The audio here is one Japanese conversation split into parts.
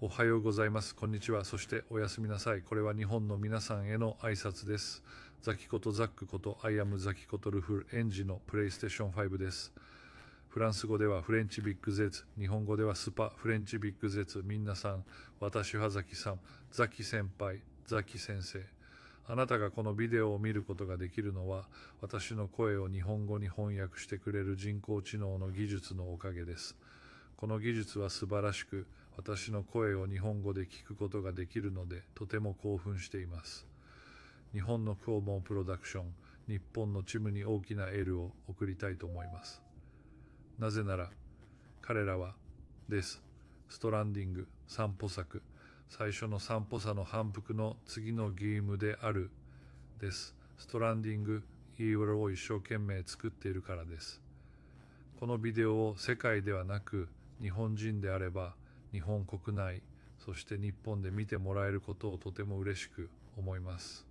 おはようございます。こんにちは。そしておやすみなさい。これは日本の皆さんへの挨拶です。ザキことザックこと、アイアムザキことルフルエンジのプレイステーション5です。フランス語ではフレンチビッグゼツ、日本語ではスパ、フレンチビッグゼツ、みんなさん、私はザキさん、ザキ先輩、ザキ先生。あなたがこのビデオを見ることができるのは、私の声を日本語に翻訳してくれる人工知能の技術のおかげです。この技術は素晴らしく、私の声を日本語で聞くことができるので、とても興奮しています。日本の工房プロダクション、日本のチムに大きなエールを送りたいと思います。なぜなら、彼らは、です。ストランディング、散歩作、最初の散歩さの反復の次のゲームである、です。ストランディング、イーワルを一生懸命作っているからです。このビデオを世界ではなく日本人であれば日本国内そして日本で見てもらえることをとても嬉しく思います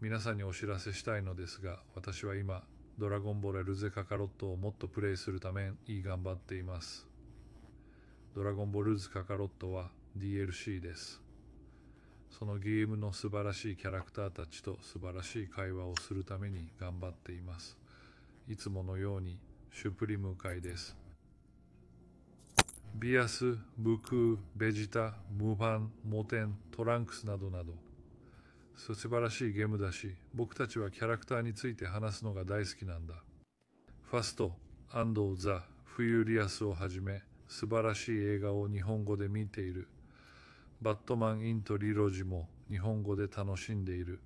皆さんにお知らせしたいのですが私は今「ドラゴンボールルゼカカロット」をもっとプレイするために頑張っていますドラゴンボールルカカロットは DLC ですそのゲームの素晴らしいキャラクターたちと素晴らしい会話をするために頑張っていますいつものようにシュプリム会ですビアス、ブクー、ベジタ、ムーパン、モテン、トランクスなどなど、素晴らしいゲームだし、僕たちはキャラクターについて話すのが大好きなんだ。ファスト、アンド・ザ、フユーリアスをはじめ、素晴らしい映画を日本語で見ている。バットマン・イント・リロジも日本語で楽しんでいる。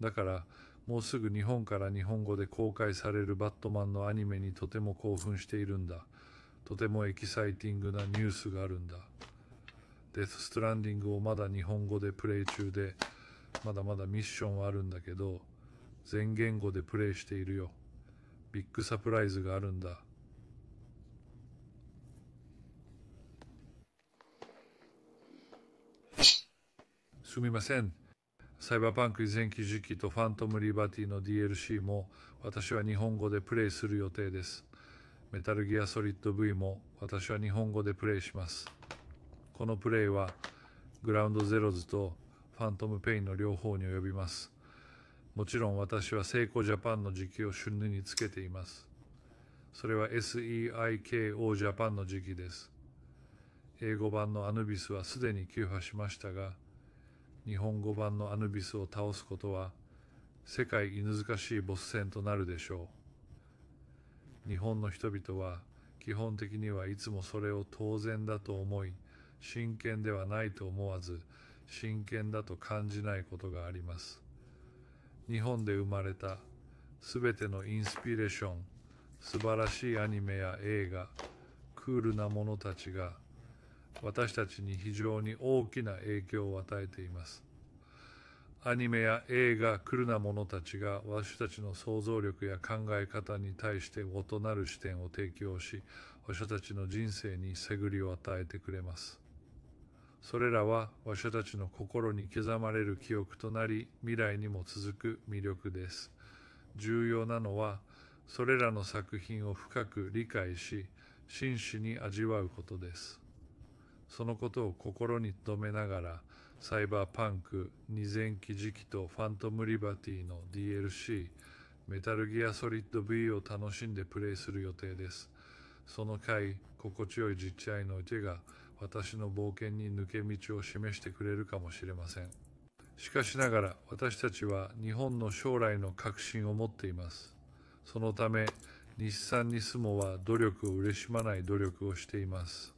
だから、もうすぐ日本から日本語で公開されるバットマンのアニメにとても興奮しているんだ。とてもエキサイティングなニュースがあるんだ。デス・ストランディングをまだ日本語でプレイ中で、まだまだミッションはあるんだけど、全言語でプレイしているよ。ビッグサプライズがあるんだ。すみません。サイバーパンク以前記事記とファントムリバティの DLC も私は日本語でプレイする予定です。メタルギアソリッド V も私は日本語でプレイします。このプレイはグラウンドゼロズとファントムペインの両方に及びます。もちろん私はセイコジャパンの時期を春につけています。それは SEIKO ジャパンの時期です。英語版のアヌビスはすでに休破しましたが、日本語版のアヌビスを倒すことは世界犬難しいボス戦となるでしょう。日本の人々は基本的にはいつもそれを当然だと思い真剣ではないと思わず真剣だと感じないことがあります日本で生まれた全てのインスピレーション素晴らしいアニメや映画クールなものたちが私たちに非常に大きな影響を与えていますアニメや映画クルな者たちが私たちの想像力や考え方に対して異なる視点を提供し私たちの人生にぐりを与えてくれますそれらは私たちの心に刻まれる記憶となり未来にも続く魅力です重要なのはそれらの作品を深く理解し真摯に味わうことですそのことを心に留めながらサイバーパンク2前期時期とファントムリバティの DLC メタルギアソリッド V を楽しんでプレイする予定です。その回、心地よい実地愛の池が私の冒険に抜け道を示してくれるかもしれません。しかしながら私たちは日本の将来の確信を持っています。そのため、日産に住むは努力を嬉しまない努力をしています。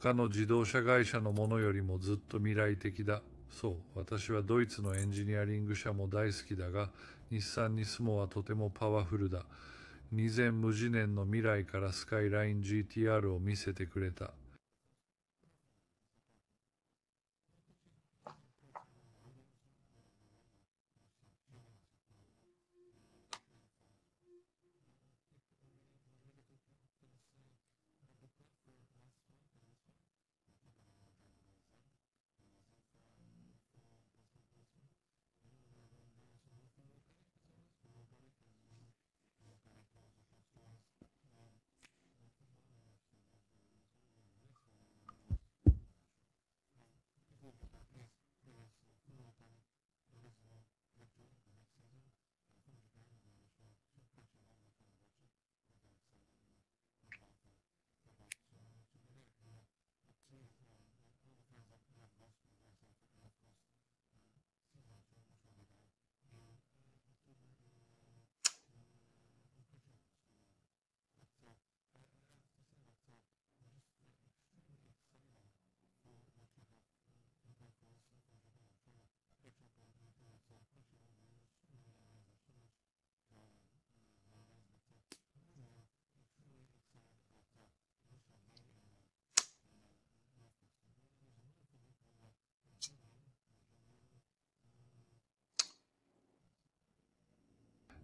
他の自動車会社のものよりもずっと未来的だ。そう、私はドイツのエンジニアリング社も大好きだが、日産にスモはとてもパワフルだ。2 0無次年の未来からスカイライン GTR を見せてくれた。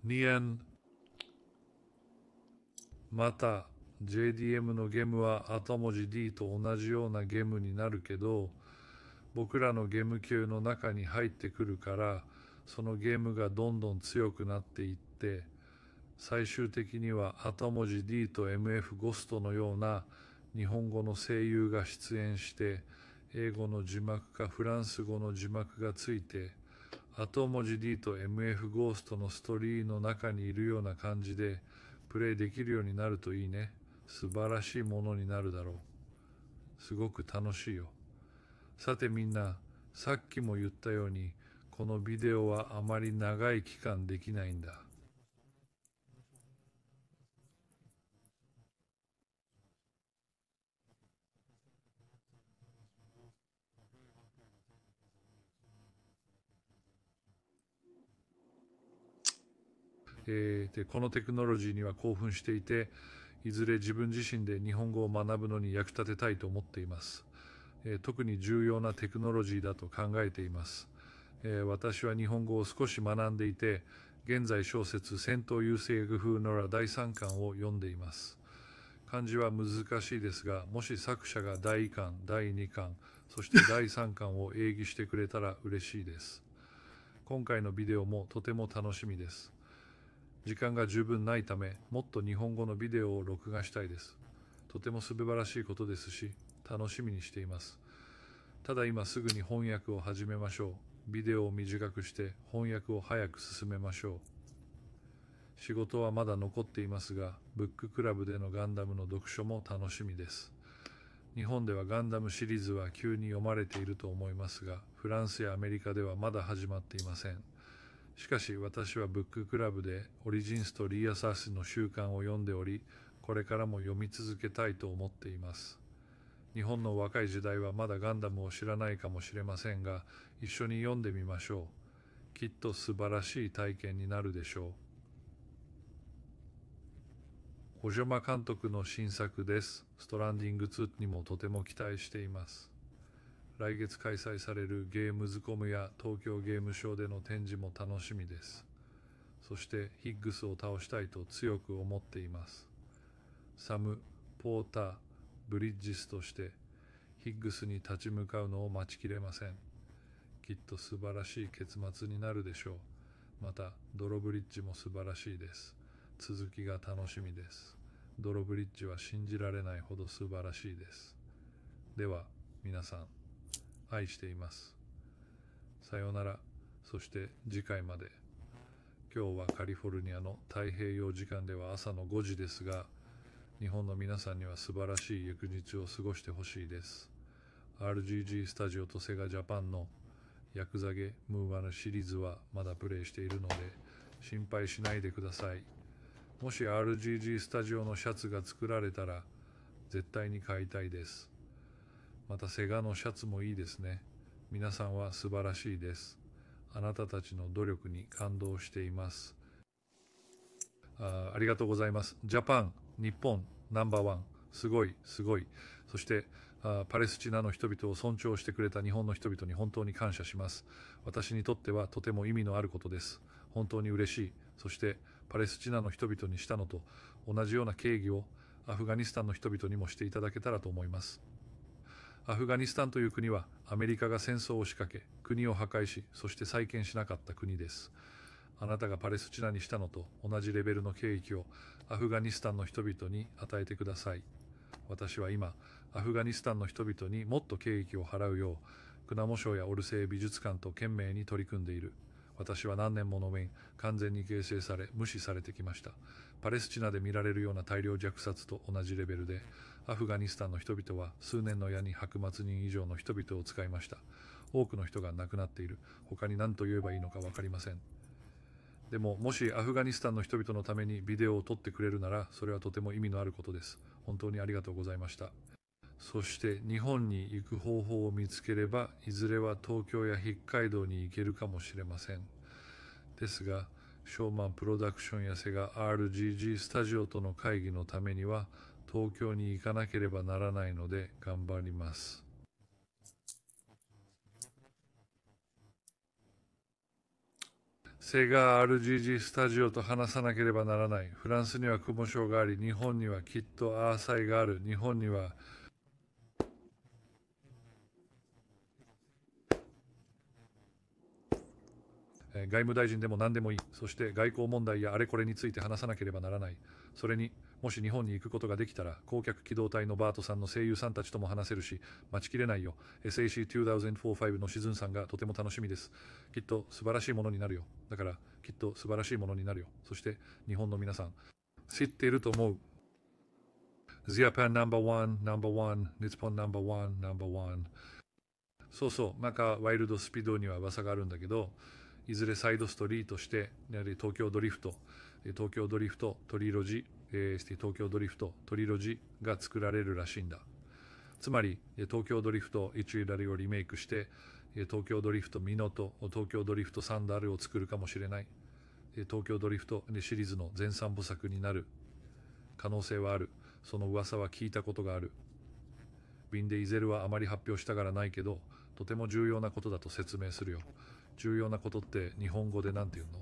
2円。また、JDM のゲームは後文字 D と同じようなゲームになるけど、僕らのゲーム級の中に入ってくるから、そのゲームがどんどん強くなっていって、最終的には後文字 D と MF ゴストのような日本語の声優が出演して、英語の字幕かフランス語の字幕がついて、後文字 D と MF ゴーストのストーリーの中にいるような感じでプレイできるようになるといいね。素晴らしいものになるだろう。すごく楽しいよ。さてみんな、さっきも言ったように、このビデオはあまり長い期間できないんだ。えー、でこのテクノロジーには興奮していていずれ自分自身で日本語を学ぶのに役立てたいと思っています、えー、特に重要なテクノロジーだと考えています、えー、私は日本語を少し学んでいて現在小説「戦闘優勢風のら第3巻」を読んでいます漢字は難しいですがもし作者が第1巻第2巻そして第3巻を 英義してくれたら嬉しいです今回のビデオもとても楽しみです時間が十分ないため、もっと日本語のビデオを録画したいです。とても素晴らしいことですし、楽しみにしています。ただ今すぐに翻訳を始めましょう。ビデオを短くして翻訳を早く進めましょう。仕事はまだ残っていますが、ブッククラブでのガンダムの読書も楽しみです。日本ではガンダムシリーズは急に読まれていると思いますが、フランスやアメリカではまだ始まっていません。しかし私はブッククラブでオリジンスとリー・アサスの習慣を読んでおり、これからも読み続けたいと思っています。日本の若い時代はまだガンダムを知らないかもしれませんが、一緒に読んでみましょう。きっと素晴らしい体験になるでしょう。小島監督の新作です。ストランディング2にもとても期待しています。来月開催されるゲームズコムや東京ゲームショウでの展示も楽しみですそしてヒッグスを倒したいと強く思っていますサム・ポーター・ブリッジスとしてヒッグスに立ち向かうのを待ちきれませんきっと素晴らしい結末になるでしょうまたドロブリッジも素晴らしいです続きが楽しみですドロブリッジは信じられないほど素晴らしいですでは皆さん愛しています。さようなら。そして次回まで。今日はカリフォルニアの太平洋時間では朝の5時ですが、日本の皆さんには素晴らしい翌日を過ごしてほしいです。RGG スタジオとセガジャパンのヤクザゲムーアのシリーズはまだプレイしているので心配しないでください。もし RGG スタジオのシャツが作られたら絶対に買いたいです。またセガのシャツもいいですね。皆さんは素晴らしいです。あなたたちの努力に感動しています。あありがとうございます。ジャパン、日本、ナンバーワン。すごい、すごい。そして、あパレスチナの人々を尊重してくれた日本の人々に本当に感謝します。私にとってはとても意味のあることです。本当に嬉しい。そして、パレスチナの人々にしたのと同じような敬意をアフガニスタンの人々にもしていただけたらと思います。アフガニスタンという国はアメリカが戦争を仕掛け、国を破壊し、そして再建しなかった国です。あなたがパレスチナにしたのと同じレベルの敬意をアフガニスタンの人々に与えてください。私は今、アフガニスタンの人々にもっと敬意を払うよう、クナモ省やオルセイ美術館と懸命に取り組んでいる。私は何年もの面完全に形成され無視されてきましたパレスチナで見られるような大量虐殺と同じレベルでアフガニスタンの人々は数年の矢に白末人以上の人々を使いました多くの人が亡くなっている他に何と言えばいいのか分かりませんでももしアフガニスタンの人々のためにビデオを撮ってくれるならそれはとても意味のあることです本当にありがとうございましたそして日本に行く方法を見つければ、いずれは東京や北海道に行けるかもしれません。ですが、ショーマンプロダクションやセガ RGG スタジオとの会議のためには、東京に行かなければならないので頑張ります。セガ RGG スタジオと話さなければならない。フランスには雲賞があり、日本にはきっとアーサイがある。日本には外務大臣でも何でもいい、そして外交問題やあれこれについて話さなければならない、それにもし日本に行くことができたら、公客機動隊のバートさんの声優さんたちとも話せるし、待ちきれないよ、SAC2045 のシズンさんがとても楽しみです。きっと素晴らしいものになるよ。だから、きっと素晴らしいものになるよ。そして日本の皆さん、知っていると思う。Japan n o n n o n o n n o n そうそう、マカかワイルドスピードには噂があるんだけど、いずれサイドストリートして、東京ドリフト、東京ドリフト、トリロジ、東京ドリフト、トリロジが作られるらしいんだ。つまり、東京ドリフト一イラリをリメイクして、東京ドリフトミノと東京ドリフトサンダルを作るかもしれない。東京ドリフトシリーズの全3部作になる。可能性はある。その噂は聞いたことがある。便でイゼルはあまり発表したがらないけど、とても重要なことだと説明するよ。重要なことって日本語で何て言うの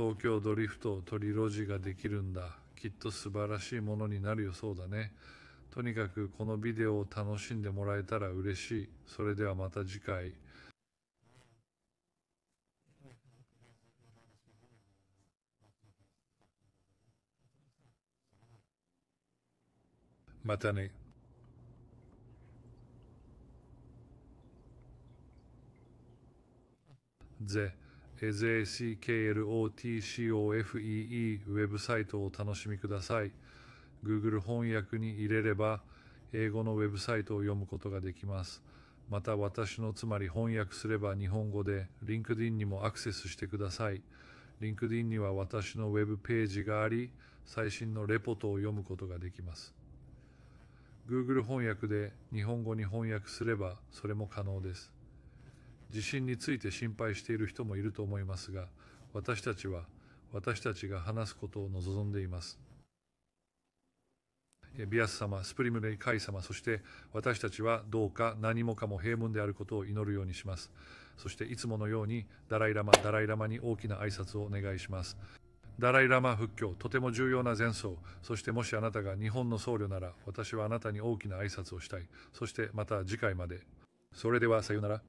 東京ドリフトトリロジーができるんだきっと素晴らしいものになるよそうだねとにかくこのビデオを楽しんでもらえたら嬉しいそれではまた次回またね。ぜ。S. a c k l o t c o f e e ウェブサイトをお楽しみください。Google 翻訳に入れれば、英語のウェブサイトを読むことができます。また私のつまり翻訳すれば日本語で LinkedIn にもアクセスしてください。LinkedIn には私のウェブページがあり、最新のレポートを読むことができます。Google 翻訳で日本語に翻訳すればそれも可能です。地震について心配している人もいると思いますが私たちは私たちが話すことを望んでいますビアス様スプリムレイカイ様そして私たちはどうか何もかも平凡であることを祈るようにしますそしていつものようにダライラマダライラマに大きな挨拶をお願いしますダライ・ラマ復教、とても重要な前奏、そしてもしあなたが日本の僧侶なら、私はあなたに大きな挨拶をしたい。そしてまた次回まで。それではさようなら。